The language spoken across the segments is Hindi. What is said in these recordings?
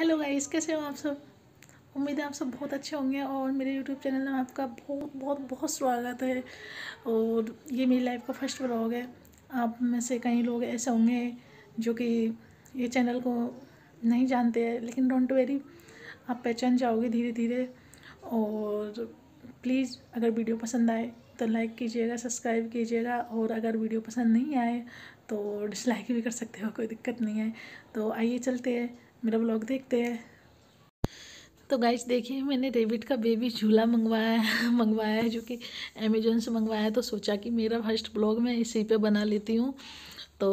हेलो गाइस कैसे हो आप सब उम्मीद है आप सब बहुत अच्छे होंगे और मेरे यूट्यूब चैनल में आपका बहुत बहुत बहुत स्वागत है और ये मेरी लाइफ का फर्स्ट ब्लॉग है आप में से कई लोग ऐसे होंगे जो कि ये चैनल को नहीं जानते हैं लेकिन डोंट वेरी आप पहचान जाओगे धीरे धीरे और प्लीज़ अगर वीडियो पसंद आए तो लाइक कीजिएगा सब्सक्राइब कीजिएगा और अगर वीडियो पसंद नहीं आए तो डिसलाइक भी कर सकते हो कोई दिक्कत नहीं है तो आइए चलते हैं मेरा ब्लॉग देखते हैं तो गाइज देखिए मैंने डेविड का बेबी झूला मंगवाया मंगवाया है जो कि अमेजोन से मंगवाया है तो सोचा कि मेरा फर्स्ट ब्लॉग मैं इसी पे बना लेती हूँ तो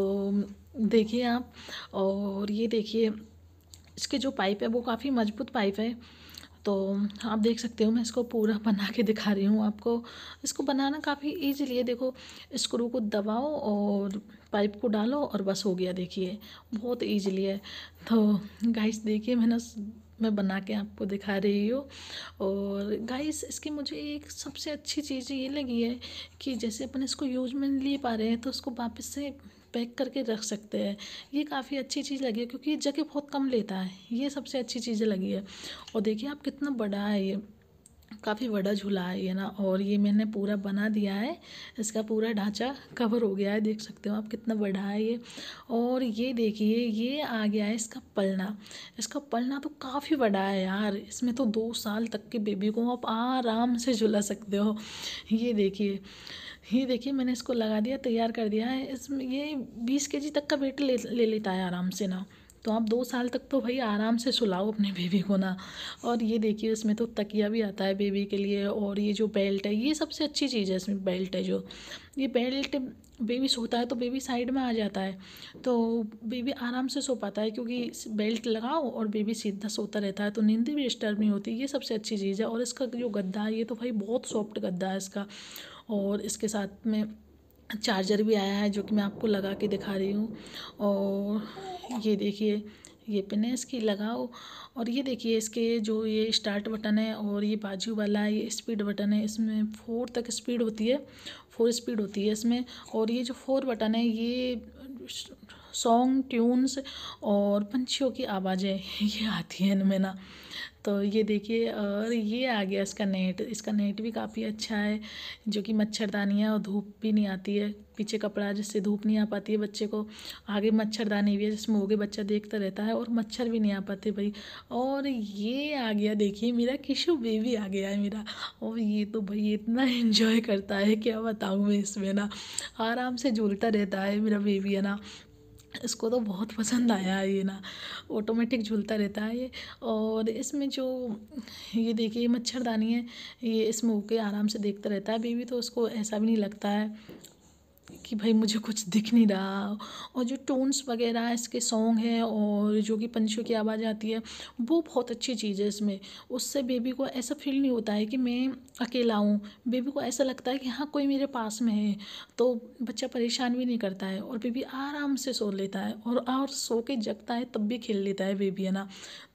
देखिए आप और ये देखिए इसके जो पाइप है वो काफ़ी मजबूत पाइप है तो आप देख सकते हो मैं इसको पूरा बना के दिखा रही हूँ आपको इसको बनाना काफ़ी ईजिली है देखो स्क्रू को दबाओ और पाइप को डालो और बस हो गया देखिए बहुत ईजिली है तो गाइस देखिए मैंने मैं बना के आपको दिखा रही हूँ और गाइस इसकी मुझे एक सबसे अच्छी चीज़ ये लगी है कि जैसे अपन इसको यूज में ले पा रहे हैं तो उसको वापस से पैक करके रख सकते हैं ये काफ़ी अच्छी चीज़ लगी है क्योंकि ये जगह बहुत कम लेता है ये सबसे अच्छी चीज़ें लगी है और देखिए आप कितना बड़ा है ये काफ़ी बड़ा झूला है ये ना और ये मैंने पूरा बना दिया है इसका पूरा ढांचा कवर हो गया है देख सकते हो आप कितना बड़ा है ये और ये देखिए ये आ गया है इसका पलना इसका पलना तो काफ़ी बड़ा है यार इसमें तो दो साल तक के बेबी को आप आराम से झुला सकते हो ये देखिए ये देखिए मैंने इसको लगा दिया तैयार कर दिया है इसमें ये बीस के जी तक का वेट ले ले लेता है आराम से ना तो आप दो साल तक तो भाई आराम से सुलाओ अपने बेबी को ना और ये देखिए इसमें तो तकिया भी आता है बेबी के लिए और ये जो बेल्ट है ये सबसे अच्छी चीज़ है इसमें बेल्ट है जो ये बेल्ट बेबी सोता है तो बेबी साइड में आ जाता है तो बेबी आराम से सो पाता है क्योंकि बेल्ट लगाओ और बेबी सीधा सोता रहता है तो नींद भी डिस्टर्ब नहीं होती ये सबसे अच्छी चीज़ है और इसका जो गद्दा है ये तो भाई बहुत सॉफ्ट गद्दा है इसका और इसके साथ में चार्जर भी आया है जो कि मैं आपको लगा के दिखा रही हूँ और ये देखिए ये पिन है इसकी लगाओ और ये देखिए इसके जो ये स्टार्ट बटन है और ये बाजू वाला ये स्पीड बटन है इसमें फोर तक स्पीड होती है फोर स्पीड होती है इसमें और ये जो फोर बटन है ये सॉन्ग ट्यून्स और पंछियों की आवाज़ें ये आती हैं इनमें ना तो ये देखिए और ये आ गया इसका नेट इसका नेट भी काफ़ी अच्छा है जो कि मच्छरदानी है और धूप भी नहीं आती है पीछे कपड़ा जिससे धूप नहीं आ पाती है बच्चे को आगे मच्छरदानी भी है जिसमें होगे बच्चा देखता रहता है और मच्छर भी नहीं आ पाते भाई और ये आ गया देखिए मेरा किशु बेबी आ गया है मेरा और ये तो भाई इतना इन्जॉय करता है क्या बताऊँ मैं इसमें ना आराम से झूलता रहता है मेरा बेबी है ना इसको तो बहुत पसंद आया ये ना ऑटोमेटिक झूलता रहता है ये और इसमें जो ये देखिए ये मच्छरदानी है ये इसमें होके आराम से देखता रहता है बेबी तो उसको ऐसा भी नहीं लगता है कि भाई मुझे कुछ दिख नहीं रहा और जो टोन्स वगैरह इसके सॉन्ग हैं और जो कि पंछियों की आवाज़ आती है वो बहुत अच्छी चीज़ है इसमें उससे बेबी को ऐसा फील नहीं होता है कि मैं अकेला हूँ बेबी को ऐसा लगता है कि हाँ कोई मेरे पास में है तो बच्चा परेशान भी नहीं करता है और बेबी आराम से सो लेता है और और सो के जगता है तब भी खेल लेता है बेबी है ना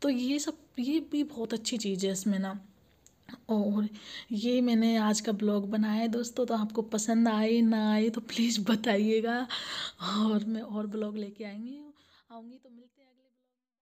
तो ये सब ये भी बहुत अच्छी चीज़ है इसमें ना और ये मैंने आज का ब्लॉग बनाया है दोस्तों तो आपको पसंद आए ना आए तो प्लीज़ बताइएगा और मैं और ब्लॉग लेके आएंगी आऊँगी तो मिलते